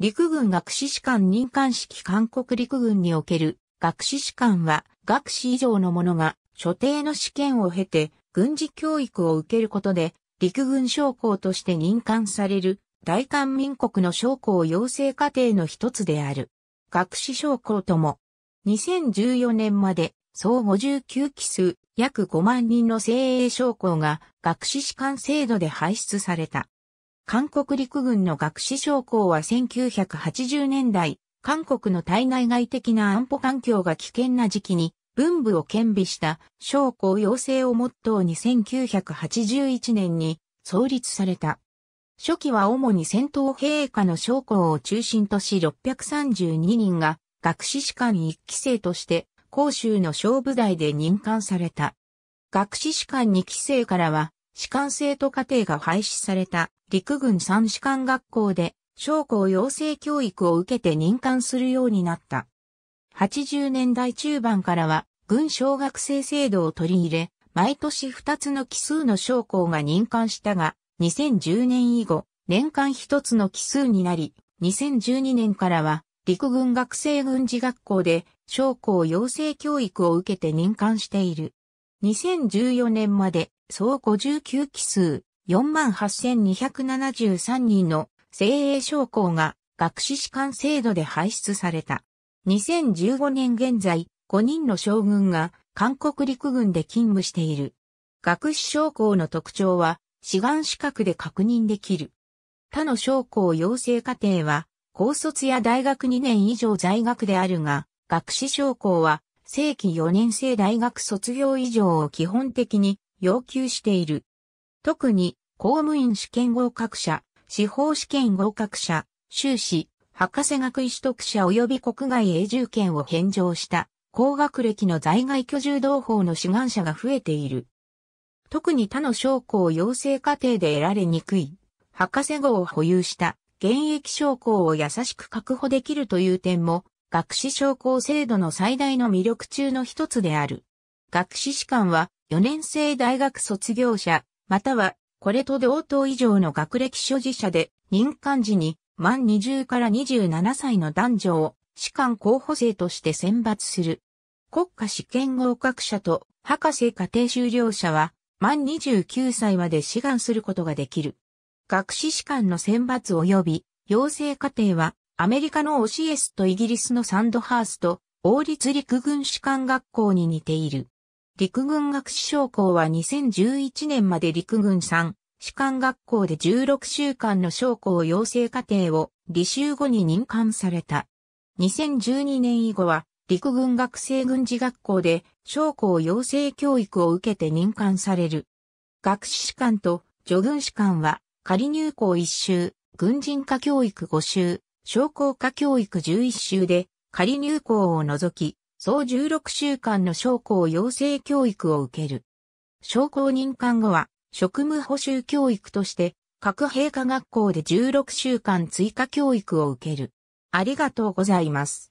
陸軍学士士官任官式韓国陸軍における学士士官は学士以上の者が所定の試験を経て軍事教育を受けることで陸軍将校として任官される大韓民国の将校養成過程の一つである。学士将校とも2014年まで総59期数約5万人の精鋭将校が学士士官制度で排出された。韓国陸軍の学士将校は1980年代、韓国の対内外的な安保環境が危険な時期に、文部を兼備した将校養成をモットーに1981年に創立された。初期は主に戦闘兵下の将校を中心とし632人が学士士官1期生として広州の小部隊で任官された。学士士官2期生からは士官生徒課程が廃止された陸軍三士官学校で将校養成教育を受けて任官するようになった。80年代中盤からは軍小学生制度を取り入れ、毎年2つの奇数の将校が任官したが、2010年以後、年間1つの奇数になり、2012年からは陸軍学生軍事学校で将校養成教育を受けて任官している。2014年まで総59奇数、48,273人の精鋭将校が学士士官制度で排出された。2015年現在、5人の将軍が韓国陸軍で勤務している。学士将校の特徴は、志願資格で確認できる。他の将校養成課程は、高卒や大学2年以上在学であるが、学士将校は、正規4年生大学卒業以上を基本的に要求している。特に、公務員試験合格者、司法試験合格者、修士、博士学位取得者及び国外永住権を返上した高学歴の在外居住同胞の志願者が増えている。特に他の拠を養成過程で得られにくい、博士号を保有した現役証拠を優しく確保できるという点も、学士証拠制度の最大の魅力中の一つである。学士士官は4年生大学卒業者、またはこれと同等以上の学歴所持者で、任官時に満20から27歳の男女を士官候補生として選抜する。国家試験合格者と博士課程修了者は満29歳まで志願することができる。学士士官の選抜及び養成課程はアメリカの OCS とイギリスのサンドハースト王立陸軍士官学校に似ている。陸軍学士将校は2011年まで陸軍3、士官学校で16週間の将校養成課程を履修後に任官された。2012年以後は陸軍学生軍事学校で将校養成教育を受けて任官される。学士士官と助軍士官は仮入校1週、軍人科教育5週、将校科教育11週で仮入校を除き総16週間の商工養成教育を受ける。商工任官後は、職務補修教育として、各陛下学校で16週間追加教育を受ける。ありがとうございます。